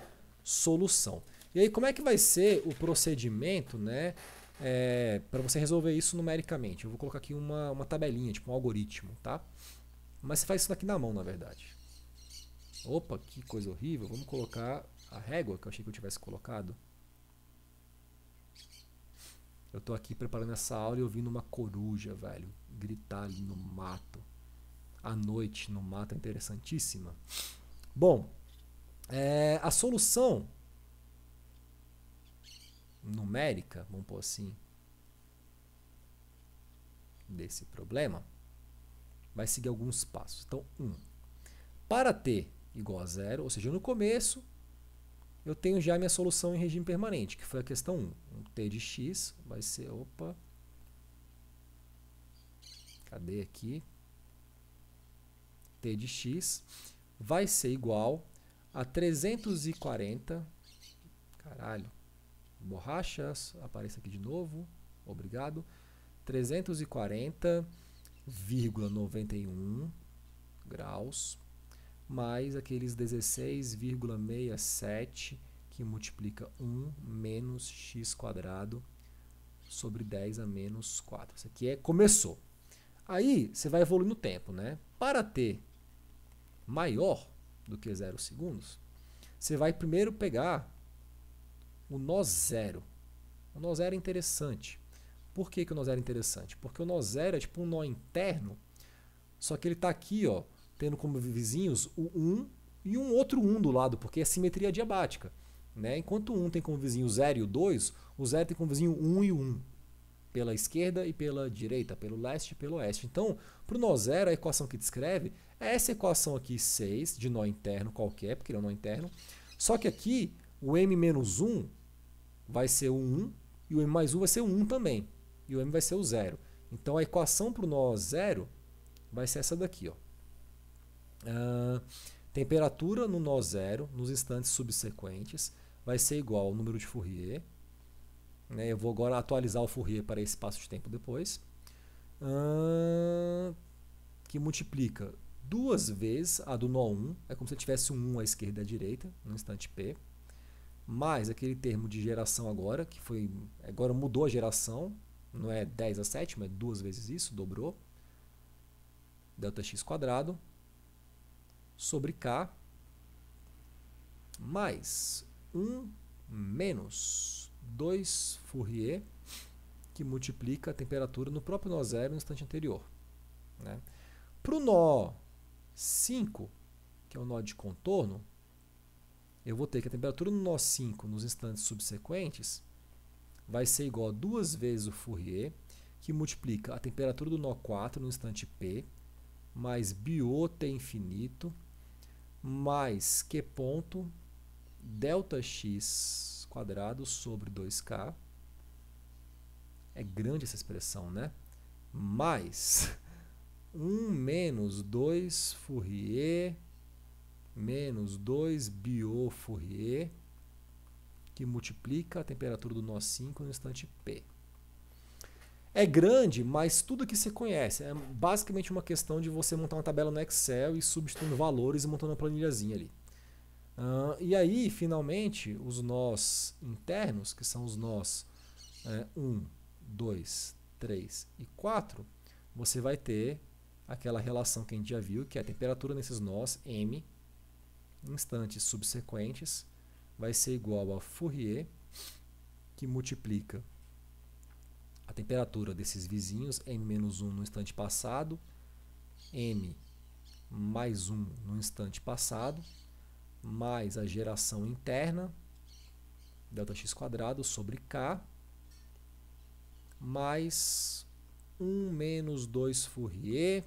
solução. E aí, como é que vai ser o procedimento, né? É, para você resolver isso numericamente. Eu vou colocar aqui uma, uma tabelinha, tipo um algoritmo, tá? Mas você faz isso daqui na mão, na verdade. Opa, que coisa horrível. Vamos colocar a régua que eu achei que eu tivesse colocado. Eu estou aqui preparando essa aula e ouvindo uma coruja, velho gritar ali no mato. à noite no mato é interessantíssima. Bom, é, a solução numérica, vamos pôr assim, desse problema, vai seguir alguns passos. Então, 1. Um, para t igual a zero, ou seja, no começo, eu tenho já minha solução em regime permanente, que foi a questão 1. Um t de x vai ser, opa, Cadê aqui? T de x vai ser igual a 340. Caralho. Borrachas, apareça aqui de novo. Obrigado. 340,91 graus mais aqueles 16,67 que multiplica 1 menos x sobre 10 a menos 4. Isso aqui é começou. Aí você vai evoluindo o tempo, né? Para ter maior do que 0 segundos, você vai primeiro pegar o nó zero. O nó zero é interessante. Por que, que o nó zero é interessante? Porque o nó zero é tipo um nó interno, só que ele está aqui, ó, tendo como vizinhos o 1 um e um outro 1 um do lado, porque é simetria diabática. Né? Enquanto o 1 um tem como vizinho o 0 e o 2, o 0 tem como vizinho o 1 um e o 1. Um pela esquerda e pela direita, pelo leste e pelo oeste. Então, para o nó zero, a equação que descreve é essa equação aqui 6, de nó interno qualquer, porque ele é um nó interno. Só que aqui, o m menos 1 vai ser o 1, e o m mais 1 vai ser o 1 também, e o m vai ser o zero. Então, a equação para o nó zero vai ser essa daqui. Ó. Uh, temperatura no nó zero, nos instantes subsequentes, vai ser igual ao número de Fourier, né? Eu vou agora atualizar o Fourier para esse passo de tempo depois. Uh, que multiplica duas vezes a do nó 1. É como se tivesse um 1 à esquerda e à direita, no instante P. Mais aquele termo de geração agora, que foi agora mudou a geração. Não é 10 a 7, mas duas vezes isso, dobrou. Δx quadrado sobre K mais 1 menos 2 Fourier, que multiplica a temperatura no próprio nó zero no instante anterior. Né? Para o nó 5, que é o nó de contorno, eu vou ter que a temperatura no nó 5 nos instantes subsequentes vai ser igual a duas vezes o Fourier, que multiplica a temperatura do nó 4 no instante P, mais biot infinito, mais Q ponto delta x quadrado sobre 2k. É grande essa expressão, né? Mais 1 menos 2 Fourier menos 2 bio Fourier que multiplica a temperatura do nó 5 no instante P. É grande, mas tudo que você conhece. É basicamente uma questão de você montar uma tabela no Excel e substituindo valores e montando uma planilhazinha ali. Uh, e aí, finalmente, os nós internos, que são os nós 1, 2, 3 e 4, você vai ter aquela relação que a gente já viu, que é a temperatura nesses nós, M, instantes subsequentes, vai ser igual a Fourier, que multiplica a temperatura desses vizinhos, M-1 no instante passado, M mais 1 no instante passado, mais a geração interna, ΔX quadrado sobre K, mais 1 menos 2 Fourier,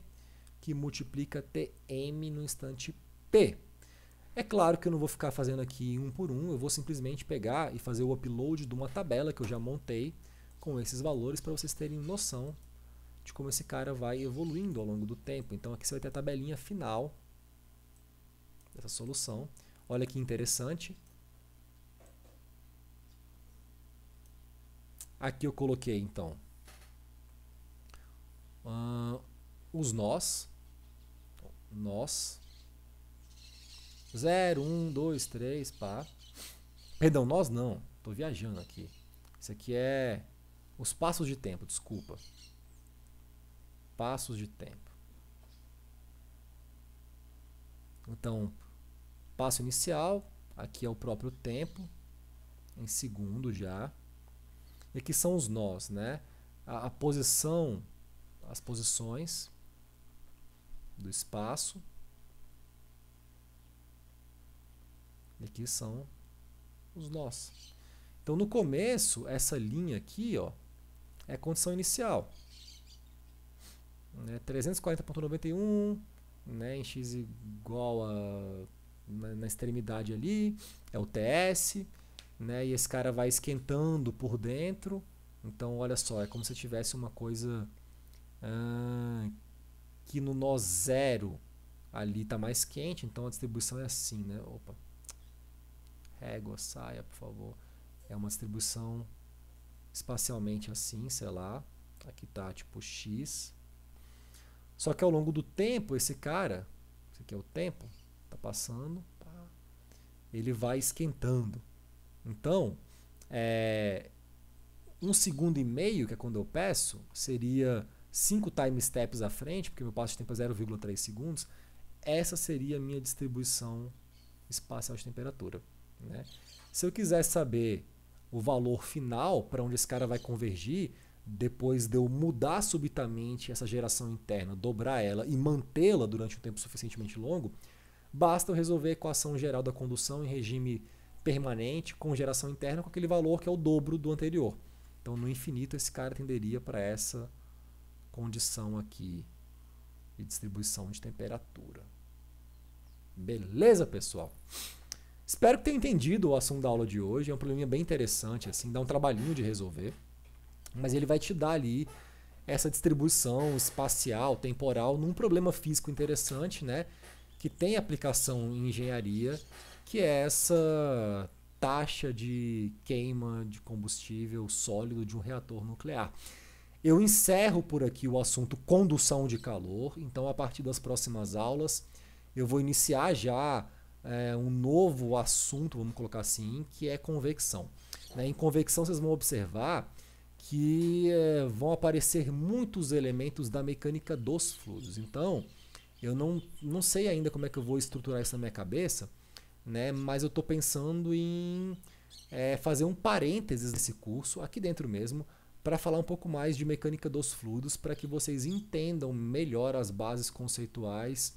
que multiplica Tm no instante P. É claro que eu não vou ficar fazendo aqui um por um, eu vou simplesmente pegar e fazer o upload de uma tabela que eu já montei com esses valores para vocês terem noção de como esse cara vai evoluindo ao longo do tempo. Então aqui você vai ter a tabelinha final essa solução. Olha que interessante. Aqui eu coloquei, então, uh, os nós. nós. 0, 1, 2, 3, pá. Perdão, nós não. Estou viajando aqui. Isso aqui é os passos de tempo, desculpa. Passos de tempo. Então, Passo inicial, aqui é o próprio tempo, em segundo já. E aqui são os nós, né? A, a posição, as posições do espaço. E aqui são os nós. Então, no começo, essa linha aqui ó, é condição inicial. Né? 340.91 né? em x igual a na, na extremidade ali, é o TS, né? E esse cara vai esquentando por dentro. Então, olha só, é como se tivesse uma coisa ah, que no nó zero ali está mais quente, então a distribuição é assim, né? Opa, régua, saia, por favor. É uma distribuição espacialmente assim, sei lá. Aqui tá tipo X. Só que ao longo do tempo, esse cara, esse aqui é o tempo, Tá passando, tá? ele vai esquentando. Então, é, um segundo e meio, que é quando eu peço, seria cinco time steps à frente, porque meu passo de tempo é 0,3 segundos. Essa seria a minha distribuição espacial de temperatura. Né? Se eu quiser saber o valor final para onde esse cara vai convergir, depois de eu mudar subitamente essa geração interna, dobrar ela e mantê-la durante um tempo suficientemente longo, basta eu resolver a equação geral da condução em regime permanente com geração interna com aquele valor que é o dobro do anterior. Então, no infinito, esse cara tenderia para essa condição aqui de distribuição de temperatura. Beleza, pessoal? Espero que tenham entendido o assunto da aula de hoje. É um probleminha bem interessante, assim, dá um trabalhinho de resolver. Mas ele vai te dar ali essa distribuição espacial, temporal, num problema físico interessante, né? que tem aplicação em engenharia, que é essa taxa de queima de combustível sólido de um reator nuclear. Eu encerro por aqui o assunto condução de calor, então a partir das próximas aulas eu vou iniciar já é, um novo assunto, vamos colocar assim, que é convecção. Né? Em convecção vocês vão observar que é, vão aparecer muitos elementos da mecânica dos fluidos. Então, eu não, não sei ainda como é que eu vou estruturar isso na minha cabeça, né? mas eu estou pensando em é, fazer um parênteses nesse curso, aqui dentro mesmo, para falar um pouco mais de mecânica dos fluidos, para que vocês entendam melhor as bases conceituais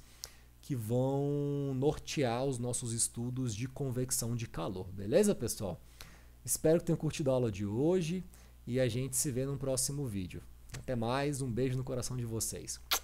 que vão nortear os nossos estudos de convecção de calor. Beleza, pessoal? Espero que tenham curtido a aula de hoje e a gente se vê no próximo vídeo. Até mais, um beijo no coração de vocês.